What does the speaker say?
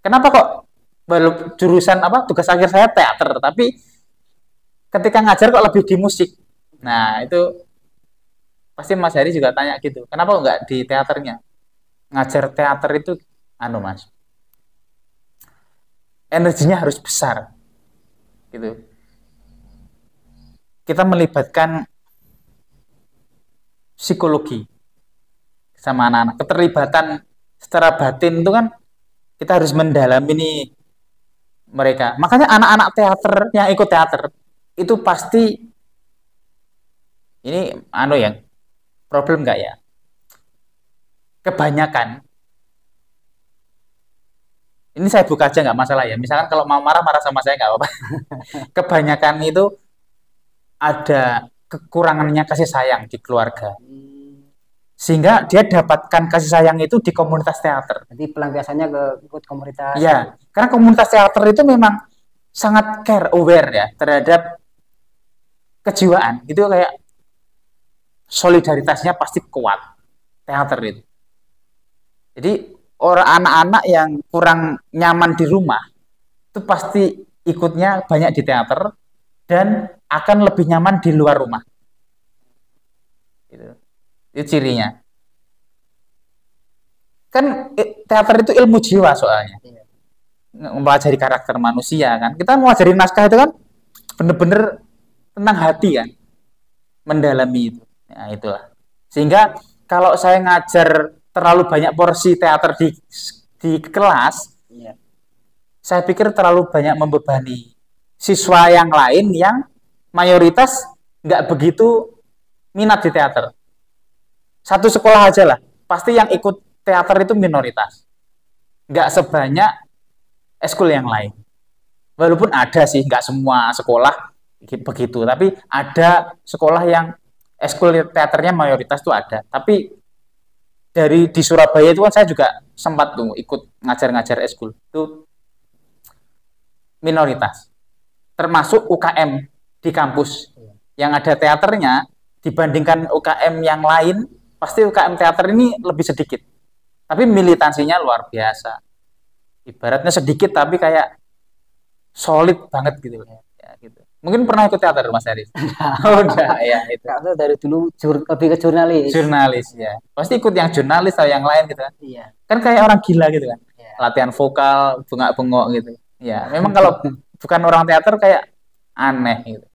Kenapa kok baru jurusan apa tugas akhir saya teater, tapi ketika ngajar kok lebih di musik. Nah, itu pasti Mas Hari juga tanya gitu. Kenapa nggak di teaternya? Ngajar teater itu anu, Mas. Energinya harus besar. Gitu. Kita melibatkan psikologi sama anak-anak. Keterlibatan secara batin itu kan kita harus mendalami ini mereka. Makanya anak-anak teater yang ikut teater itu pasti ini anu yang problem nggak ya? Kebanyakan ini saya buka aja nggak masalah ya. Misalkan kalau mau marah-marah sama saya nggak apa-apa. Kebanyakan itu ada kekurangannya kasih sayang di keluarga. Hmm sehingga dia dapatkan kasih sayang itu di komunitas teater. Jadi pelampiasannya ke ikut komunitas. ya. karena komunitas teater itu memang sangat care aware ya terhadap kejiwaan. Itu kayak solidaritasnya pasti kuat teater itu. Jadi orang anak-anak yang kurang nyaman di rumah itu pasti ikutnya banyak di teater dan akan lebih nyaman di luar rumah. Itu cirinya. Kan eh, teater itu ilmu jiwa soalnya. Iya. Mempelajari karakter manusia kan. Kita mempelajari naskah itu kan bener-bener tenang hati kan. Mendalami itu. ya, itulah. Sehingga kalau saya ngajar terlalu banyak porsi teater di di kelas, iya. saya pikir terlalu banyak membebani siswa yang lain yang mayoritas nggak begitu minat di teater satu sekolah aja lah pasti yang ikut teater itu minoritas nggak sebanyak eskul yang lain walaupun ada sih nggak semua sekolah begitu tapi ada sekolah yang eskul teaternya mayoritas tuh ada tapi dari di Surabaya itu kan saya juga sempat tuh ikut ngajar-ngajar eskul itu minoritas termasuk UKM di kampus iya. yang ada teaternya dibandingkan UKM yang lain pasti UKM teater ini lebih sedikit. Tapi militansinya luar biasa. Ibaratnya sedikit tapi kayak solid banget gitu ya, gitu. Mungkin pernah ikut teater Mas Heri oh, enggak ya itu. Karena dari dulu jur, lebih ke jurnalis. Jurnalis ya. Pasti ikut yang jurnalis atau yang lain gitu kan. Iya. Kan kayak orang gila gitu kan. Iya. Latihan vokal, bengak-bengok gitu. Ya, memang kalau bukan orang teater kayak aneh gitu.